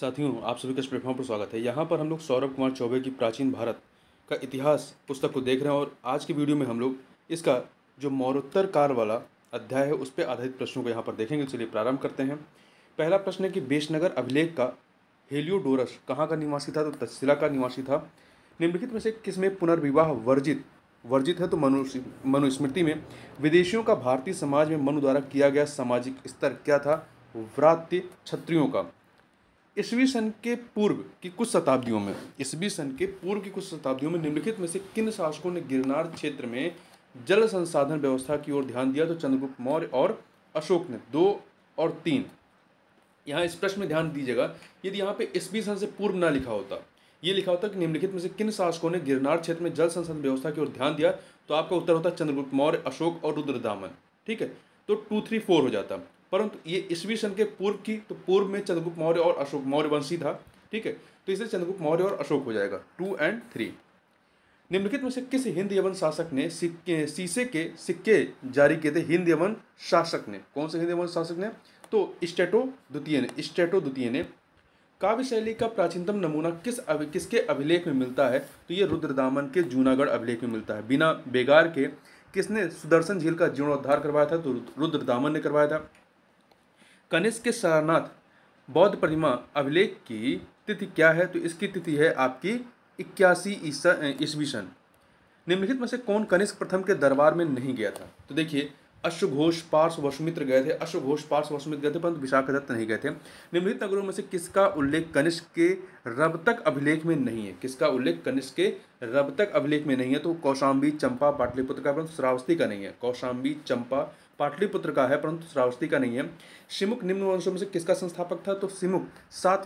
साथियों आप सभी का इस प्लेटफॉर्म पर स्वागत है यहाँ पर हम लोग सौरभ कुमार चौबे की प्राचीन भारत का इतिहास पुस्तक को देख रहे हैं और आज की वीडियो में हम लोग इसका जो मौरोत्तर काल वाला अध्याय है उस पर आधारित प्रश्नों को यहाँ पर देखेंगे चलिए प्रारंभ करते हैं पहला प्रश्न है कि बेशनगर अभिलेख का हेलियोडोरस कहाँ का निवासी था तो तस्सिला का निवासी था निम्नलिखित में से किस में पुनर्विवाह वर्जित वर्जित है तो मनु मनुस्मृति में विदेशियों का भारतीय समाज में मनु द्वारा किया गया सामाजिक स्तर क्या था व्रात्य क्षत्रियों का ईस्वी सन के पूर्व की कुछ शताब्दियों में ईस्वी सन के पूर्व की कुछ शताब्दियों में निम्नलिखित में से किन शासकों ने गिरनार क्षेत्र में जल संसाधन व्यवस्था की ओर ध्यान दिया तो चंद्रगुप्त मौर्य और अशोक ने दो और तीन यहाँ इस प्रश्न में ध्यान दीजिएगा यदि यहाँ पे ईस्वी सन से पूर्व ना लिखा होता ये लिखा होता कि निम्नलिखित में से किन शासकों ने गिरनार क्षेत्र में जल संसाधन व्यवस्था की ओर ध्यान दिया तो आपका उत्तर होता चंद्रगुप्त मौर्य अशोक और रुद्रदामन ठीक है तो टू थ्री फोर हो जाता परंतु ये ईस्वी सन के पूर्व की तो पूर्व में चंद्रगुप्त मौर्य और अशोक मौर्य वंशी था ठीक है तो इसलिए चंद्रगुप्त मौर्य और अशोक हो जाएगा टू एंड थ्री निम्नलिखित में से किस हिंद यवन शासक ने सिक्के शीशे के सिक्के जारी किए थे हिंद यवन शासक ने कौन से हिंद यवन शासक ने तो स्टेटो द्वितीय ने स्टेटो द्वितीय ने काव्य शैली का प्राचीनतम नमूना किस अभि किसके अभिलेख में मिलता है तो ये रुद्रदामन के जूनागढ़ अभिलेख में मिलता है बिना बेगार के किसने सुदर्शन झील का जीर्णोद्धार करवाया था तो रुद्रदामन ने करवाया था कनिष्क के सारनाथ बौद्ध प्रतिमा अभिलेख की तिथि क्या है तो इसकी तिथि है आपकी इक्यासी ईसा ईस्वी सन निम्नलिखित में से कौन कनिष्क प्रथम के दरबार में नहीं गया था तो देखिए अश्वघोष पार्श्व वसुमित्र गए थे अश्वघोष पार्श्व वसुमित्र गए थे परंतु विशाखादत्त नहीं गए थे निम्नलिखित नगरों में से किसका उल्लेख कनिष्क के रब तक अभिलेख में नहीं है किसका उल्लेख कनिष्क के रब तक अभिलेख में नहीं है तो कौशाम्बी चंपा पाटलिपुत्र का परंतु श्रावस्ती का नहीं है कौशाम्बी चंपा पाटलिपुत्र का है परंतु श्रावस्ती का नहीं है सिमुक निम्न वंशों में से किसका संस्थापक था तो सिमुक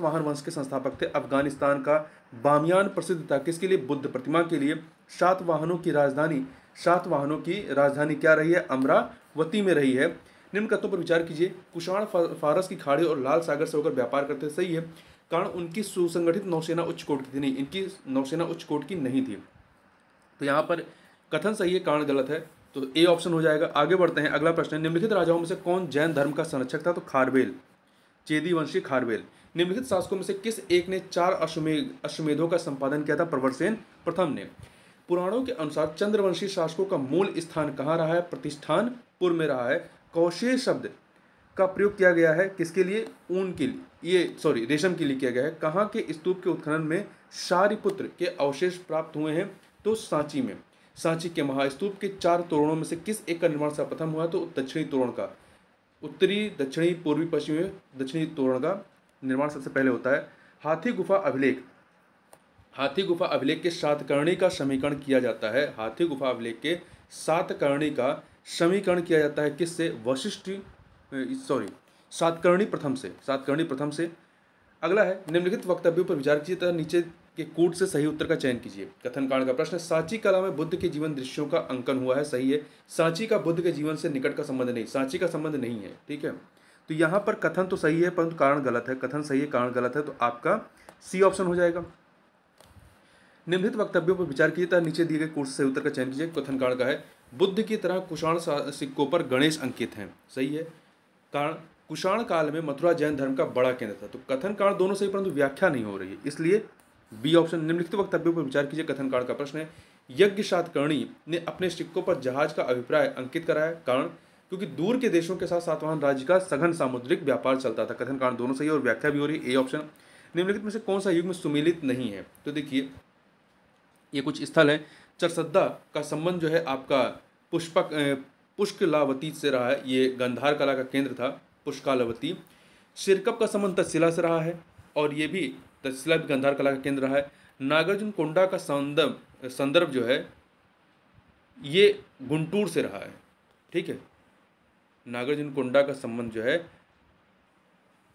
वाहन वंश के संस्थापक थे अफगानिस्तान का बामियान प्रसिद्ध था किसके लिए बुद्ध प्रतिमा के लिए सात वाहनों की राजधानी सात वाहनों की राजधानी क्या रही है अमरावती में रही है निम्न कथों पर विचार कीजिए कुषाण फारस की खाड़ी और लाल सागर से होकर व्यापार करते सही है कारण उनकी सुसंगठित नौसेना उच्च कोट की थी नहीं इनकी नौसेना उच्च कोट की नहीं थी तो यहाँ पर कथन सही है कारण गलत है तो ए ऑप्शन हो जाएगा आगे बढ़ते हैं अगला प्रश्न है निम्नलिखित राजाओं में से कौन जैन धर्म का संरक्षक था तो खारबेल चेदी वंशी खारबेल निम्नलिखित शासकों में से किस एक ने चार अश्वमेघ अश्वमेधों का संपादन किया था प्रवरसेन प्रथम ने पुराणों के अनुसार चंद्रवंशी शासकों का मूल स्थान कहाँ रहा है प्रतिष्ठान पूर्व में रहा है कौशेय शब्द का प्रयोग किया गया है किसके लिए ऊन के लिए ये सॉरी रेशम के लिए किया गया है कहाँ के स्तूप के उत्खनन में शारिपुत्र के अवशेष प्राप्त हुए हैं तो सांची में सांची के महास्तूप के चार तोरणों में से किस एक का निर्माण सर्वप्रथम हुआ तो दक्षिणी तोरण का उत्तरी दक्षिणी पूर्वी पश्चिमी दक्षिणी तोरण का निर्माण सबसे पहले होता है हाथी गुफा अभिलेख हाथी गुफा अभिलेख के सातकर्णी का समीकरण किया जाता है हाथी गुफा अभिलेख के सातकर्णी का समीकरण किया जाता है किससे वशिष्ठ सॉरी सातकर्णी प्रथम से सातकर्णी प्रथम से अगला है निम्नलिखित वक्तव्यों पर विचार कीजिए तथा नीचे के कूट से सही उत्तर का चयन कीजिए कथन कांड का प्रश्न सांची कला में बुद्ध के जीवन दृश्यों का अंकन हुआ है सही है सांची का बुद्ध के जीवन से निकट का संबंध नहीं सांची का संबंध नहीं है ठीक है तो यहाँ पर कथन तो सही है परंतु कारण गलत है कथन सही है कारण गलत है तो आपका सी ऑप्शन हो जाएगा निम्नलिखित वक्तव्यों पर विचार कीजिए तथा नीचे दिए गए कोर्स से उत्तर का चयन कीजिए कथन कारण का है बुद्ध की तरह कुषाण सिक्कों पर गणेश अंकित हैं सही है कारण कुषाण काल में मथुरा जैन धर्म का बड़ा केंद्र था तो कथन कांड दोनों सही परंतु व्याख्या नहीं हो रही है इसलिए बी ऑप्शन निम्नलिखित वक्तव्य पर विचार कीजिए कथन कारण का प्रश्न है यज्ञ कर्णी ने अपने सिक्कों पर जहाज का अभिप्राय अंकित कराया कारण क्योंकि दूर के देशों के साथ सातवाहन राज्य का सघन सामुद्रिक व्यापार चलता था कथन कारण दोनों सही है और व्याख्या भी हो रही है ए ऑप्शन निम्नलिखित में से कौन सा युग में सुमिलित नहीं है तो देखिए ये कुछ स्थल है चरसद्दा का संबंध जो है आपका पुष्पक पुष्कलावती से रहा है ये गंधार कला का केंद्र था पुष्कालावती सिरकप का संबंध तत्शिला से रहा है और ये भी तक्षशिला भी गंधार कला का केंद्र रहा है नागार्जुन कोंडा का संदर्भ संदर्भ जो है ये गुंटूर से रहा है ठीक है नागार्जुन कोंडा का संबंध जो है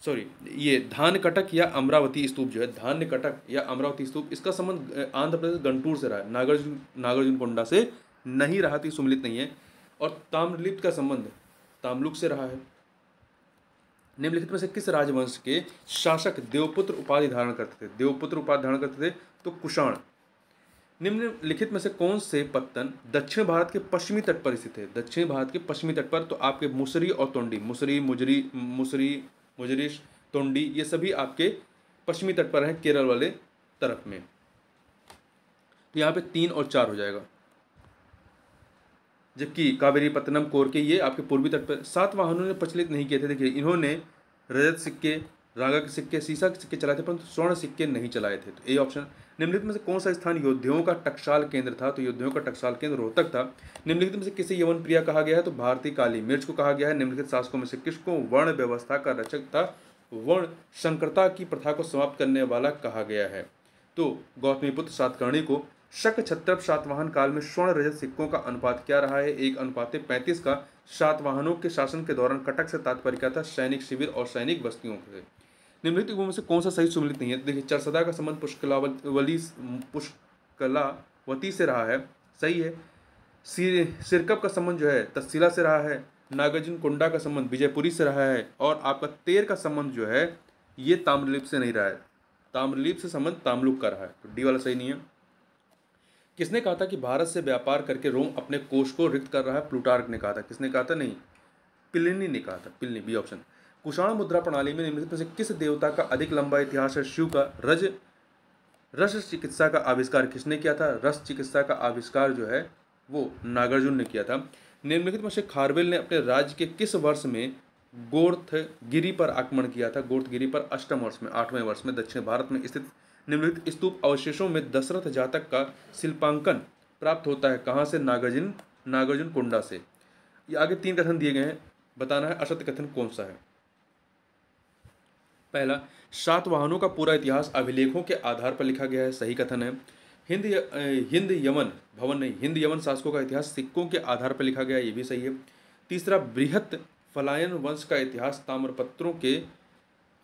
सॉरी ये धान कटक या अमरावती स्तूप जो है धान्य कटक या अमरावती स्तूप इसका संबंध आंध्र प्रदेश गंटूर से रहा है नागार्जुन नागार्जुन कोंडा से नहीं रहा तो सुमिलित नहीं है और ताम्रलिप्त का संबंध तामलुक से रहा है निम्नलिखित में से किस राजवंश के शासक देवपुत्र उपाधि धारण करते थे देवपुत्र उपाधि धारण करते थे तो कुषाण निम्नलिखित में से कौन से पत्तन दक्षिण भारत के पश्चिमी तट पर स्थित है दक्षिण भारत के पश्चिमी तट पर तो आपके मुसरी और तोंडी मुसरी मुजरी मुसरी मुजरिश तोंडी ये सभी आपके पश्चिमी तट पर हैं केरल वाले तरफ में तो यहाँ पे तीन और चार हो जाएगा जबकि कावेरी पत्तनम कोर के ये आपके पूर्वी तट पर सात वाहनों ने प्रचलित नहीं किए थे देखिए इन्होंने रजत सिक्के रागा के सिक्के सीसा के सिक्के चलाए थे परंतु स्वर्ण सिक्के नहीं चलाए थे तो ए ऑप्शन निम्नलिखित में से कौन सा स्थान योद्धियों का टक्साल केंद्र था तो योद्धियों का टक्साल केंद्र रोहतक था निम्नलिखित में से किसे यवन प्रिया कहा गया है तो भारतीय काली मिर्च को कहा गया है निम्नलिखित शासकों में से किसको वर्ण व्यवस्था का रचक था वर्ण संकरता की प्रथा को समाप्त करने वाला कहा गया है तो गौतमीपुत्र सातकर्णी को शक छत्र सातवाहन काल में स्वर्ण रजत सिक्कों का अनुपात क्या रहा है एक अनुपात पैंतीस का सातवाहनों के शासन के दौरान कटक से तात्पर्य क्या था सैनिक शिविर और सैनिक बस्तियों के निम्नलिखित युगों में से कौन सा सही सुमिलित नहीं है देखिए चरसदा का संबंध पुष्कलावली पुष्कलावती से रहा है सही है सिर सिरकप का संबंध जो है तस्सीला से रहा है नागार्जुन कोंडा का संबंध विजयपुरी से रहा है और आपका तेर का संबंध जो है ये ताम्रलिप से नहीं रहा है ताम्रलीप से संबंध तामलुक का रहा है तो डी वाला सही नहीं है किसने कहा था कि भारत से व्यापार करके रोम अपने कोष को रिक्त कर रहा है प्लूटार्क ने कहा था किसने कहा था नहीं पिलिनी ने कहा था पिलनी बी ऑप्शन कुषाण मुद्रा प्रणाली में निम्नलिखित में से किस देवता का अधिक लंबा इतिहास है शिव का रज रस चिकित्सा का आविष्कार किसने किया था रस चिकित्सा का आविष्कार जो है वो नागार्जुन ने किया था निम्नलिखित में से खारवेल ने अपने राज्य के किस वर्ष में गोर्थ गिरी पर आक्रमण किया था गोर्थ गिरी पर अष्टम वर्ष में आठवें वर्ष में दक्षिण भारत में स्थित निम्नलिखित स्तूप अवशेषों में दशरथ जातक का शिल्पांकन प्राप्त होता है कहाँ से नागार्जुन नागार्जुन कुंडा से ये आगे तीन कथन दिए गए हैं बताना है असत्य कथन कौन सा है पहला सात वाहनों का पूरा इतिहास अभिलेखों के आधार पर लिखा गया है सही कथन है हिंद य, हिंद यमन भवन नहीं हिंद यमन शासकों का इतिहास सिक्कों के आधार पर लिखा गया है ये भी सही है तीसरा बृहत पलायन वंश का इतिहास ताम्रपत्रों के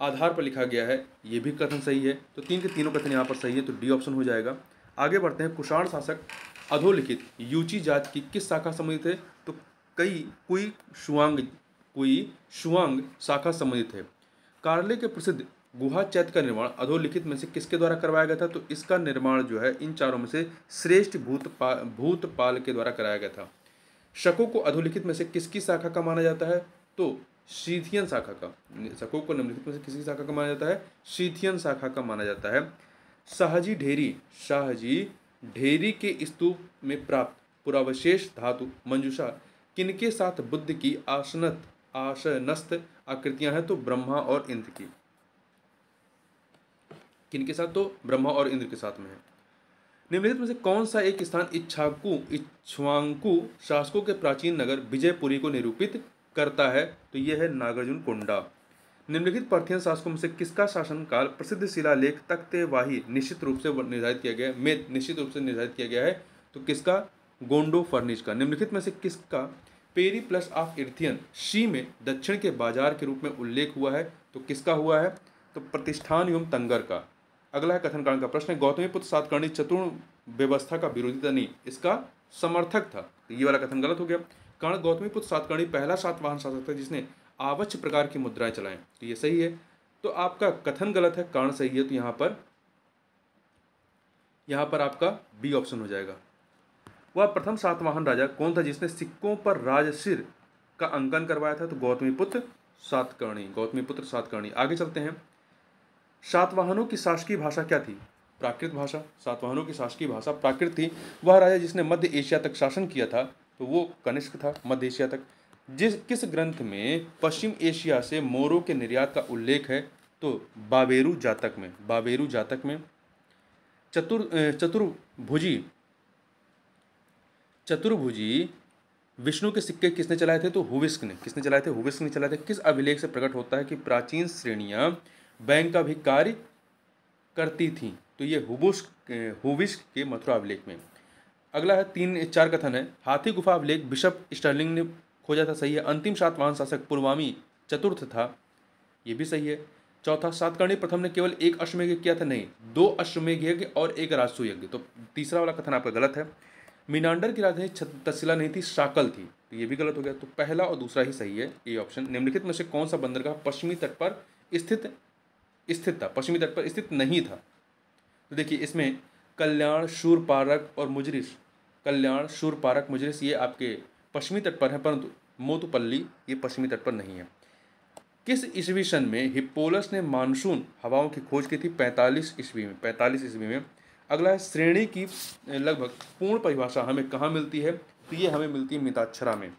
आधार पर लिखा गया है ये भी कथन सही है तो तीन के तीनों कथन यहाँ पर सही है तो डी ऑप्शन हो जाएगा आगे बढ़ते हैं कुषाण शासक अधोलिखित यूची जात की किस शाखा संबंधित है तो कई कोई शुआंग कोई शुआंग शाखा संबंधित है कार्ले के प्रसिद्ध गुहा चैत का निर्माण अधोलिखित में से किसके द्वारा करवाया गया था तो इसका निर्माण जो है इन चारों में से श्रेष्ठ भूतपाल भूतपाल के द्वारा कराया गया था शकों को अधोलिखित में से किसकी शाखा का माना जाता है तो शीथियन शाखा का शकोक को निम्नलिखित में से किसी शाखा का माना जाता है शीथियन शाखा का माना जाता है शाहजी ढेरी शाहजी ढेरी के स्तूप में प्राप्त पुरावशेष धातु मंजुषा किनके साथ बुद्ध की आसनत आसनस्त आकृतियां हैं तो ब्रह्मा और इंद्र की किनके साथ तो ब्रह्मा और इंद्र के साथ में है निम्नलिखित में से कौन सा एक स्थान इच्छाकु इच्छुआकु शासकों के प्राचीन नगर विजयपुरी को निरूपित करता है तो यह है नागार्जुन कोंडा निम्नलिखित पर्थियन शासकों में से किसका शासनकाल प्रसिद्ध शिलालेख तख्ते वाही निश्चित रूप से निर्धारित किया गया है निश्चित रूप से निर्धारित किया गया है तो किसका गोंडो फर्निश का निम्नलिखित में से किसका Periplus of Erythraean sea में दक्षिण के बाजार के रूप में उल्लेख हुआ है तो किसका हुआ है तो प्रतिष्ठान एवं तंगर का अगला है कथनकांड का प्रश्न गौतमी पुत्र सातकर्णी चतुर्ण व्यवस्था का विरोधी तो नहीं इसका समर्थक था तो ये वाला कथन गलत हो गया कर्ण गौतमी पुत्र सातकर्णी पहला सातवाहन शासक था जिसने आवश्य प्रकार की मुद्राएं चलाएं तो ये सही है तो आपका कथन गलत है कर्ण सही है तो यहाँ पर यहाँ पर आपका बी ऑप्शन हो जाएगा वह प्रथम सातवाहन राजा कौन था जिसने सिक्कों पर सिर का अंकन करवाया था तो गौतमी पुत्र सातकर्णी गौतमी पुत्र सातकर्णी आगे चलते हैं सातवाहनों की शासकीय भाषा क्या थी प्राकृत भाषा सातवाहनों की शासकीय भाषा प्राकृत थी वह राजा जिसने मध्य एशिया तक शासन किया था तो वो कनिष्क था मध्य एशिया तक जिस किस ग्रंथ में पश्चिम एशिया से मोरों के निर्यात का उल्लेख है तो बाबेरू जातक में बाबेरू जातक में चतुर चतुर्भुजी चतुर्भुजी विष्णु के सिक्के किसने चलाए थे तो हुविस्क ने किसने चलाए थे हुविस्क ने चलाए थे किस अभिलेख से प्रकट होता है कि प्राचीन श्रेणियाँ बैंक का भी कार्य करती थीं तो ये हुबुस्क हुविस्क के मथुरा अभिलेख में अगला है तीन चार कथन है हाथी गुफा अभिलेख बिशप स्टर्लिंग ने खोजा था सही है अंतिम सातवाहन शासक पुलवामी चतुर्थ था ये भी सही है चौथा सातकर्णी प्रथम ने केवल एक अश्वमेघ यज्ञ किया था नहीं दो अश्वमेघ यज्ञ और एक राजस्व यज्ञ तो तीसरा वाला कथन आपका गलत है मीनांडर की राजधानी तस्सिला नहीं थी शाकल थी तो ये भी गलत हो गया तो पहला और दूसरा ही सही है ये ऑप्शन निम्नलिखित में से कौन सा बंदरगाह पश्चिमी तट पर स्थित स्थित था पश्चिमी तट पर स्थित नहीं था तो देखिए इसमें कल्याण शूरपारक और मुजरिश कल्याण पारक मुजरिस ये आपके पश्चिमी तट पर है परंतु मोतुपल्ली ये पश्चिमी तट पर नहीं है किस ईस्वी सन में हिप्पोलस ने मानसून हवाओं की खोज की थी 45 ईस्वी में 45 ईस्वी में अगला है श्रेणी की लगभग पूर्ण परिभाषा हमें कहाँ मिलती है तो ये हमें मिलती है मिताक्षरा में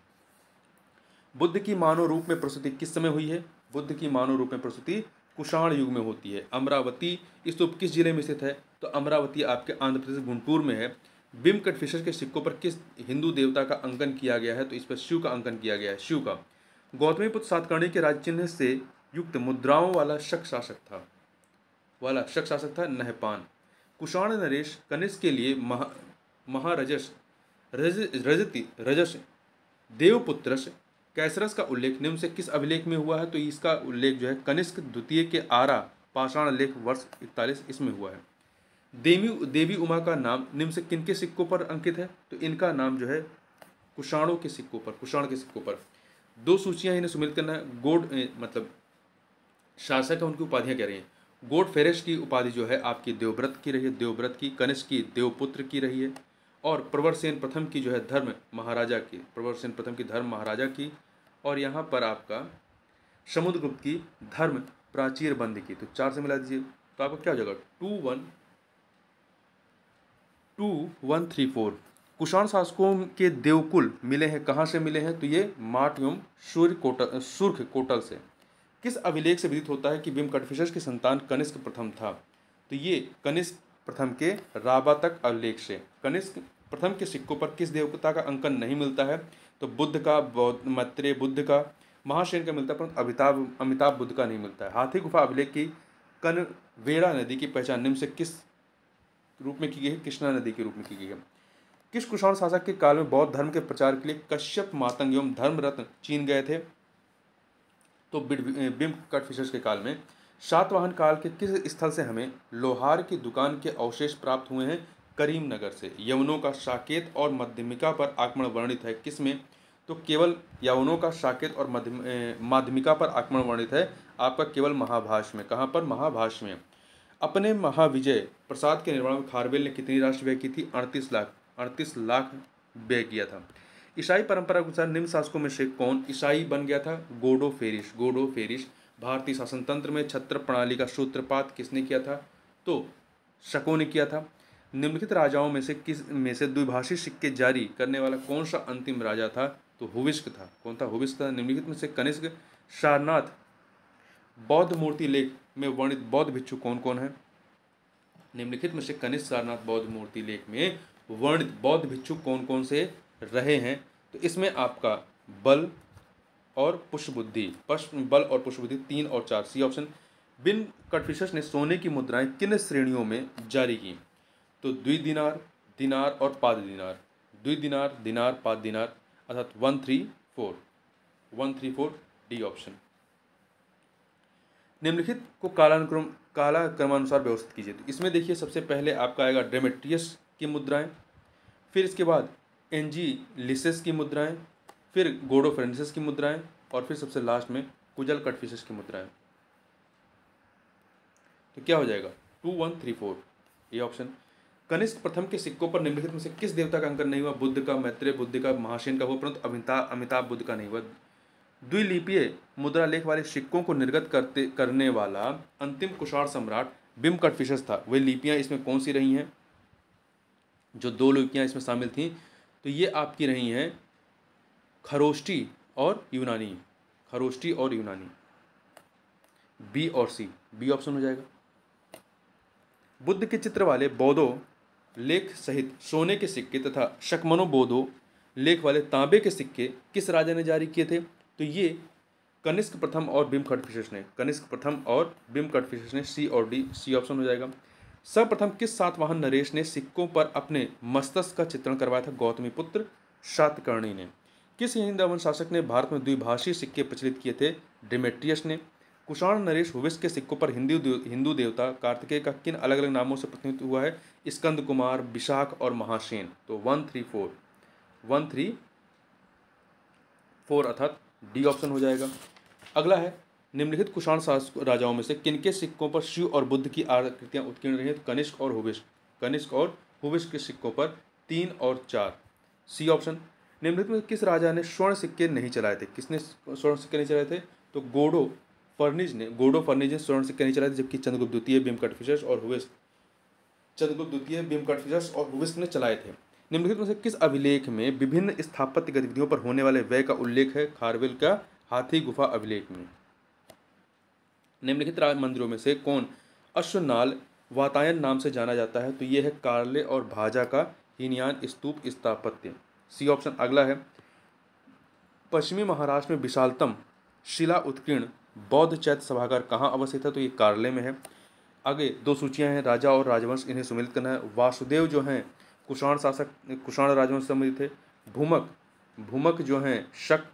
बुद्ध की मानव रूप में प्रस्तुति किस समय हुई है बुद्ध की मानव रूप में प्रस्तुति कुषाण युग में होती है अमरावती स्तूप तो किस जिले में स्थित है तो अमरावती आपके आंध्र प्रदेश गुंटूर में है बिम कट फिशर के सिक्कों पर किस हिंदू देवता का अंकन किया गया है तो इस पर शिव का अंकन किया गया है शिव का गौतमी पुत्र सातकर्णी के राज चिन्ह से युक्त मुद्राओं वाला शक शासक था वाला शक शासक था नहपान कुषाण नरेश कनिष्क के लिए महा महारजस रज रजति रजस देवपुत्रस कैसरस का उल्लेख निम्न से किस अभिलेख में हुआ है तो इसका उल्लेख जो है कनिष्क द्वितीय के आरा पाषाण लेख वर्ष इकतालीस इसमें हुआ है देवी देवी उमा का नाम निम्न से किन के सिक्कों पर अंकित है तो इनका नाम जो है कुषाणों के सिक्कों पर कुषाण के सिक्कों पर दो सूचियाँ इन्हें सुमिलित करना है गोड मतलब शासक है उनकी उपाधियाँ कह रही हैं गोड फेरेश की उपाधि जो है आपकी देवव्रत की रही है देवव्रत की कनिष्क की देवपुत्र की रही है और प्रवर सेन प्रथम की जो है धर्म महाराजा की प्रवर सेन प्रथम की धर्म महाराजा की और यहाँ पर आपका समुद्रगुप्त की धर्म प्राचीर बंद की तो चार से मिला दीजिए तो आपका क्या हो जाएगा two one two one three four Kushan शासकों के देवकुल मिले हैं कहाँ से मिले हैं तो ये माट एवं सूर्य कोटल सुर्ख कोटल से किस अभिलेख से विदित होता है कि भीम कटफिश के संतान कनिष्क प्रथम था तो ये कनिष्क प्रथम के राबातक अभिलेख से कनिष्क प्रथम के सिक्कों पर किस देवता का अंकन नहीं मिलता है तो बुद्ध का बौद्ध मैत्रेय बुद्ध का महाशैन का मिलता है परंतु अमिताभ अमिताभ बुद्ध का नहीं मिलता है हाथी गुफा अभिलेख की कनवेरा नदी की पहचान निम्न से किस रूप में की गई है कृष्णा नदी के रूप में की गई है किस कुशाण शासक के काल में बौद्ध धर्म के प्रचार के लिए कश्यप मातंग एवं धर्मरत्न चीन गए थे तो बिम्ब कटफिशर्स के काल में सातवाहन काल के किस स्थल से हमें लोहार की दुकान के अवशेष प्राप्त हुए हैं करीमनगर से यवनों का साकेत और मध्यमिका पर आक्रमण वर्णित है किसमें तो केवल यवनों का साकेत और माध्यमिका पर आक्रमण वर्णित है आपका केवल महाभाष में कहाँ पर महाभाष में अपने महाविजय प्रसाद के निर्माण में खारवेल ने कितनी राशि व्यय की थी अड़तीस लाख अड़तीस लाख व्यय किया था ईसाई परंपरा के अनुसार निम्न शासकों में से कौन ईसाई बन गया था गोडो फेरिश गोडो फेरिश भारतीय शासन तंत्र में छत्र प्रणाली का सूत्रपात किसने किया था तो शको ने किया था निम्नलिखित राजाओं में से किस में से द्विभाषी सिक्के जारी करने वाला कौन सा अंतिम राजा था तो हुविस्क था कौन था हुविस्क था निम्नलिखित में से कनिष्क शारनाथ बौद्ध मूर्ति लेख में वर्णित बौद्ध भिक्षु कौन कौन है निम्नलिखित में से कनिष्ठ सारनाथ बौद्ध मूर्ति लेख में वर्णित बौद्ध भिक्षु कौन कौन से रहे हैं तो इसमें आपका बल और पुष्प बुद्धि बल और पुष्प बुद्धि तीन और चार सी ऑप्शन बिन कटफिशस ने सोने की मुद्राएं किन श्रेणियों में जारी की तो द्वि दिनार दिनार और पाद दिनार द्वि दिनार दिनार पाद दिनार अर्थात one three four one three four D option निम्नलिखित को कालानुक्रम काला क्रमानुसार व्यवस्थित कीजिए तो इसमें देखिए सबसे पहले आपका आएगा ड्रेमेट्रियस की मुद्राएं फिर इसके बाद एनजी लिसेस की मुद्राएं फिर गोडोफ्रेंसिस की मुद्राएं और फिर सबसे लास्ट में कुजल कटफिशेस की मुद्राएं तो क्या हो जाएगा टू वन थ्री फोर ये ऑप्शन कनिष्ठ प्रथम के सिक्कों पर निम्नलिखित में से किस देवता का अंकन नहीं हुआ बुद्ध का मैत्रेय बुद्ध का महासेन का हुआ परंतु अमिताभ अमिताभ बुद्ध का नहीं हुआ द्विलिपीय लेख वाले सिक्कों को निर्गत करते करने वाला अंतिम कुशाण सम्राट बिम कटफिशस था वे लिपियाँ इसमें कौन सी रही हैं जो दो लिपियाँ इसमें शामिल थीं तो ये आपकी रही हैं खरोष्टी और यूनानी खरोष्टी और यूनानी बी और सी बी ऑप्शन हो जाएगा बुद्ध के चित्र वाले बौद्धों लेख सहित सोने के सिक्के तथा शकमनो बौद्धो लेख वाले तांबे के सिक्के किस राजा ने जारी किए थे तो ये कनिष्क प्रथम और बिम खटफिशेष ने कनिष्क प्रथम और बिम खटफिशेष ने सी और डी सी ऑप्शन हो जाएगा सर्वप्रथम किस सातवाहन नरेश ने सिक्कों पर अपने मस्तिष्क का चित्रण करवाया था गौतमी पुत्र शातकर्णी ने किस हिंद शासक ने भारत में द्विभाषी सिक्के प्रचलित किए थे डिमेट्रियस ने कुषाण नरेश हुविस के सिक्कों पर हिंदू हिंदू देवता कार्तिकेय का किन अलग अलग नामों से प्रतिनिधित्व हुआ है स्कंद कुमार विशाख और महासेन तो one three four one three four अर्थात डी ऑप्शन हो जाएगा अगला है निम्नलिखित कुषाण राजाओं में से किनके सिक्कों पर शिव और बुद्ध की आकृतियाँ उत्कीर्ण रही हैं तो कनिष्क और हुविश कनिष्क और हुविश के सिक्कों पर तीन और चार सी ऑप्शन निम्नलिखित में किस राजा ने स्वर्ण सिक्के नहीं चलाए थे किसने स्वर्ण सिक्के नहीं चलाए थे तो गोडो फर्निज ने गोडो फर्निज ने स्वर्ण सिक्के नहीं चलाए थे जबकि चंद्रगुप्त द्वितीय भीमकट फिशर्स और हुविश चंद्रगुप्त द्वितीय भीमकट फिशर्स और हुविश ने चलाए थे निम्नलिखित में से किस अभिलेख में विभिन्न स्थापत्य गतिविधियों पर होने वाले व्यय का उल्लेख है खारवेल का हाथी गुफा अभिलेख में निम्नलिखित राज मंदिरों में से कौन अश्वनाल वातायन नाम से जाना जाता है तो ये है कार्ले और भाजा का हीनयान स्तूप स्थापत्य सी ऑप्शन अगला है पश्चिमी महाराष्ट्र में विशालतम शिला उत्कीर्ण बौद्ध चैत्य सभागार कहाँ अवस्थित है तो ये कार्ले में है आगे दो सूचियाँ हैं राजा और राजवंश इन्हें सुमिलित करना है वासुदेव जो हैं कुषाण शासक कुषाण राजवंश संबंधित थे भूमक भूमक जो हैं शक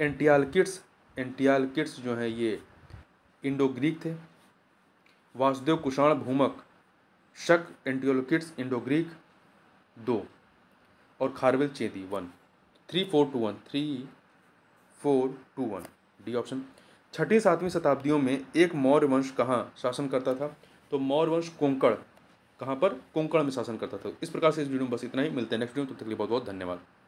एंटियाल किट्स एंटियाल किट्स जो हैं ये इंडो ग्रीक थे वासुदेव कुषाण भूमक शक किट्स इंडो ग्रीक दो और Kharavela Chedi one three four two one three four two one D option छठी सातवीं शताब्दियों में एक मौर्य वंश कहाँ शासन करता था तो मौर्य वंश कोंकड़ कहाँ पर कोंकण में शासन करता था इस प्रकार से इस वीडियो में बस इतना ही मिलते हैं नेक्स्ट वीडियो तब तो तक के लिए बहुत बहुत धन्यवाद